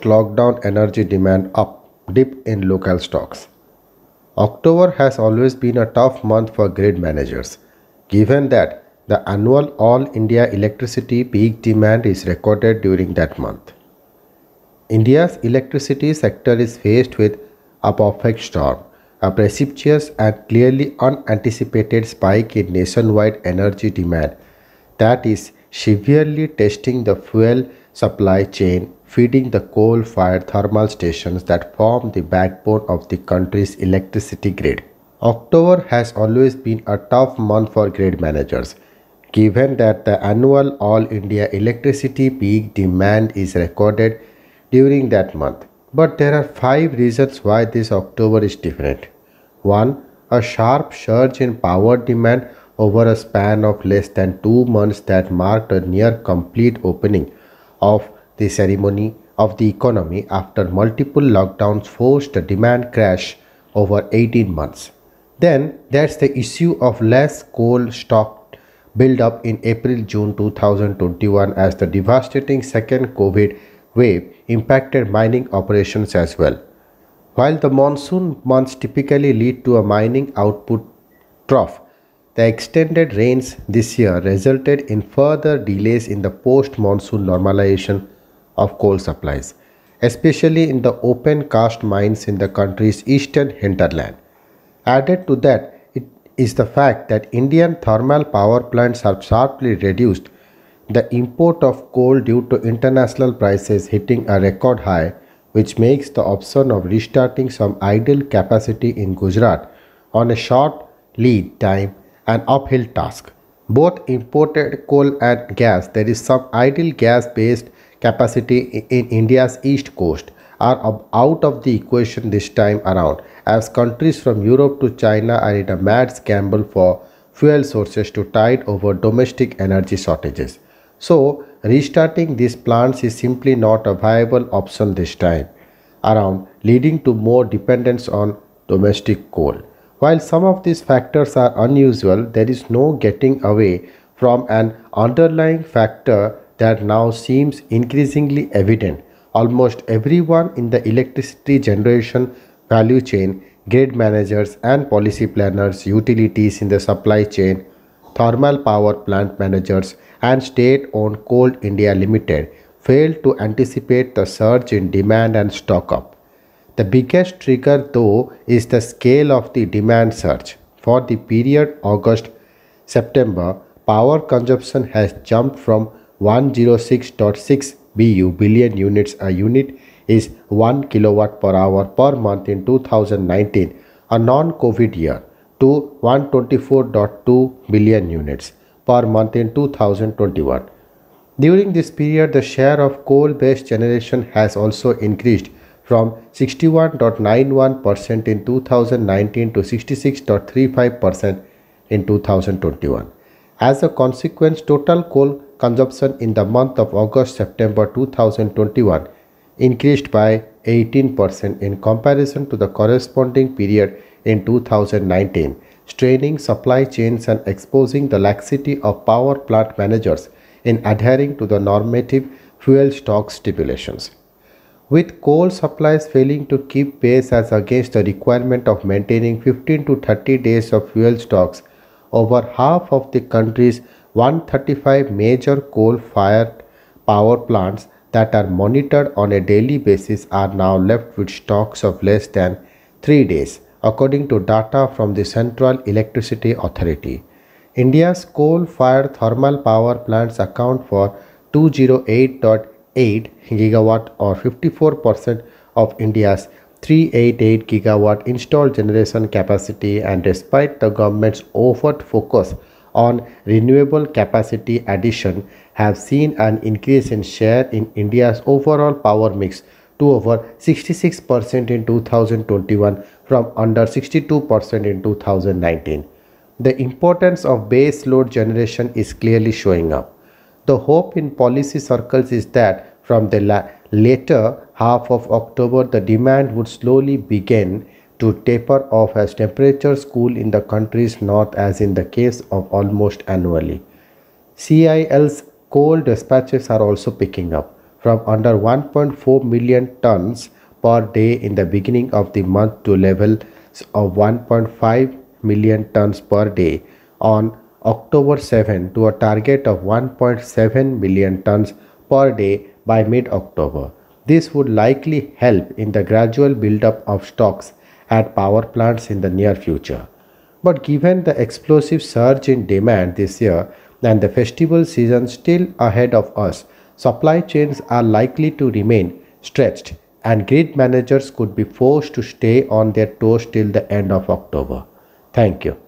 Lockdown energy demand up, dip in local stocks. October has always been a tough month for grid managers, given that the annual All India electricity peak demand is recorded during that month. India's electricity sector is faced with a perfect storm, a precipitous and clearly unanticipated spike in nationwide energy demand that is severely testing the fuel supply chain feeding the coal-fired thermal stations that form the backbone of the country's electricity grid. October has always been a tough month for grid managers, given that the annual All India electricity peak demand is recorded during that month. But there are five reasons why this October is different. 1. A sharp surge in power demand over a span of less than two months that marked a near complete opening of the ceremony of the economy after multiple lockdowns forced a demand crash over 18 months. Then there's the issue of less coal stock buildup in April June 2021 as the devastating second COVID wave impacted mining operations as well. While the monsoon months typically lead to a mining output trough, the extended rains this year resulted in further delays in the post monsoon normalization of coal supplies, especially in the open cast mines in the country's eastern hinterland. Added to that, it is the fact that Indian thermal power plants have sharply reduced the import of coal due to international prices hitting a record high, which makes the option of restarting some idle capacity in Gujarat on a short lead time an uphill task. Both imported coal and gas, there is some idle gas based capacity in India's east coast are out of the equation this time around as countries from Europe to China are in a mad scramble for fuel sources to tide over domestic energy shortages. So, restarting these plants is simply not a viable option this time around leading to more dependence on domestic coal. While some of these factors are unusual, there is no getting away from an underlying factor that now seems increasingly evident. Almost everyone in the electricity generation value chain, grid managers and policy planners, utilities in the supply chain, thermal power plant managers and state-owned Coal India Limited failed to anticipate the surge in demand and stock up. The biggest trigger though is the scale of the demand surge. For the period August-September, power consumption has jumped from 106.6 BU billion units a unit is 1 kilowatt per hour per month in 2019, a non-COVID year, to 124.2 billion units per month in 2021. During this period, the share of coal-based generation has also increased from 61.91% in 2019 to 66.35% in 2021. As a consequence, total coal consumption in the month of August-September 2021 increased by 18% in comparison to the corresponding period in 2019, straining supply chains and exposing the laxity of power plant managers in adhering to the normative fuel stock stipulations. With coal supplies failing to keep pace as against the requirement of maintaining 15 to 30 days of fuel stocks over half of the country's 135 major coal fired power plants that are monitored on a daily basis are now left with stocks of less than three days, according to data from the Central Electricity Authority. India's coal fired thermal power plants account for 208.8 gigawatt or 54% of India's 388 gigawatt installed generation capacity and despite the government's overt focus on renewable capacity addition have seen an increase in share in India's overall power mix to over 66% in 2021 from under 62% in 2019. The importance of base load generation is clearly showing up. The hope in policy circles is that from the later half of October, the demand would slowly begin to taper off as temperatures cool in the country's north, as in the case of almost annually. CIL's coal dispatches are also picking up from under 1.4 million tons per day in the beginning of the month to levels of 1.5 million tons per day on October 7 to a target of 1.7 million tons per day by mid-October. This would likely help in the gradual build-up of stocks at power plants in the near future. But given the explosive surge in demand this year and the festival season still ahead of us, supply chains are likely to remain stretched and grid managers could be forced to stay on their toes till the end of October. Thank you.